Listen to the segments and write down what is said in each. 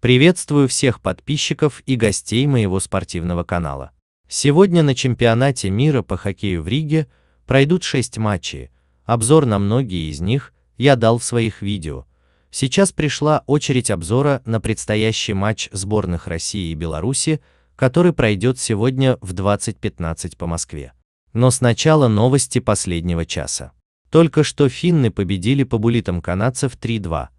Приветствую всех подписчиков и гостей моего спортивного канала. Сегодня на чемпионате мира по хоккею в Риге пройдут 6 матчей. Обзор на многие из них я дал в своих видео. Сейчас пришла очередь обзора на предстоящий матч сборных России и Беларуси, который пройдет сегодня в 20.15 по Москве. Но сначала новости последнего часа. Только что финны победили по булитам канадцев 3-2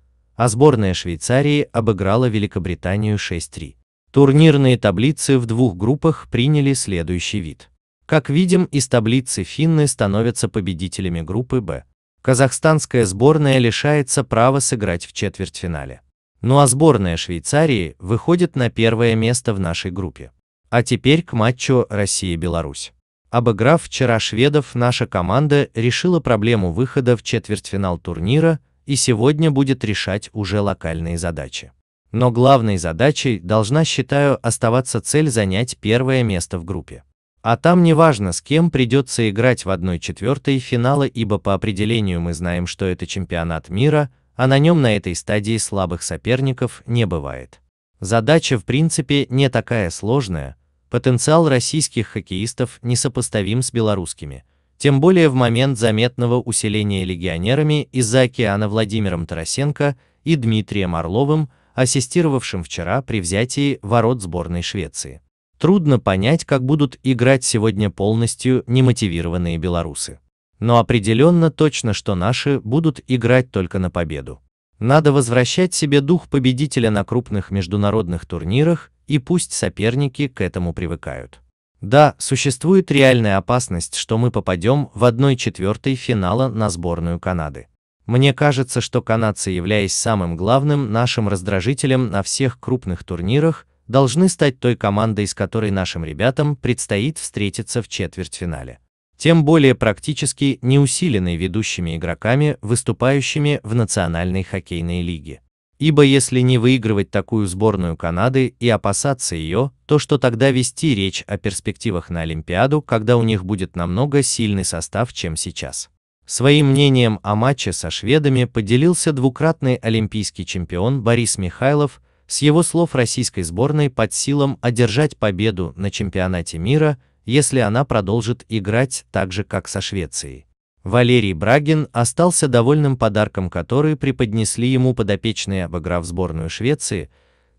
а сборная Швейцарии обыграла Великобританию 6-3. Турнирные таблицы в двух группах приняли следующий вид. Как видим из таблицы финны становятся победителями группы «Б». Казахстанская сборная лишается права сыграть в четвертьфинале. Ну а сборная Швейцарии выходит на первое место в нашей группе. А теперь к матчу Россия-Беларусь. Обыграв вчера шведов, наша команда решила проблему выхода в четвертьфинал турнира – и сегодня будет решать уже локальные задачи. Но главной задачей должна, считаю, оставаться цель занять первое место в группе. А там не важно, с кем придется играть в 1-4 финала, ибо по определению мы знаем, что это чемпионат мира, а на нем на этой стадии слабых соперников не бывает. Задача в принципе не такая сложная, потенциал российских хоккеистов несопоставим с белорусскими, тем более в момент заметного усиления легионерами из-за океана Владимиром Тарасенко и Дмитрием Орловым, ассистировавшим вчера при взятии ворот сборной Швеции. Трудно понять, как будут играть сегодня полностью немотивированные белорусы. Но определенно точно, что наши будут играть только на победу. Надо возвращать себе дух победителя на крупных международных турнирах, и пусть соперники к этому привыкают. Да, существует реальная опасность, что мы попадем в 1-4 финала на сборную Канады. Мне кажется, что канадцы, являясь самым главным нашим раздражителем на всех крупных турнирах, должны стать той командой, с которой нашим ребятам предстоит встретиться в четвертьфинале. Тем более практически не усиленной ведущими игроками, выступающими в Национальной хоккейной лиге ибо если не выигрывать такую сборную Канады и опасаться ее, то что тогда вести речь о перспективах на Олимпиаду, когда у них будет намного сильный состав, чем сейчас. Своим мнением о матче со шведами поделился двукратный олимпийский чемпион Борис Михайлов, с его слов российской сборной под силом одержать победу на чемпионате мира, если она продолжит играть так же, как со Швецией. Валерий Брагин остался довольным подарком, который преподнесли ему подопечные, обыграв сборную Швеции.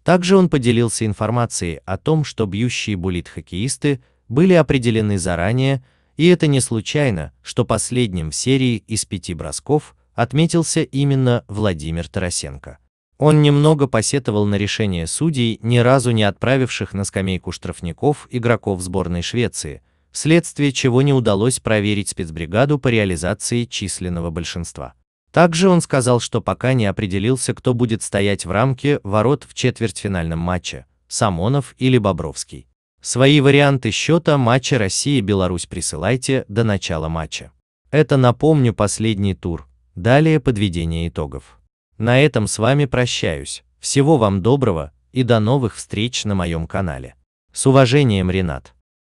Также он поделился информацией о том, что бьющие булит хоккеисты были определены заранее, и это не случайно, что последним в серии из пяти бросков отметился именно Владимир Тарасенко. Он немного посетовал на решение судей, ни разу не отправивших на скамейку штрафников игроков сборной Швеции – вследствие чего не удалось проверить спецбригаду по реализации численного большинства. Также он сказал, что пока не определился, кто будет стоять в рамке ворот в четвертьфинальном матче – Самонов или Бобровский. Свои варианты счета матча Россия-Беларусь присылайте до начала матча. Это, напомню, последний тур, далее подведение итогов. На этом с вами прощаюсь, всего вам доброго и до новых встреч на моем канале. С уважением, Ренат.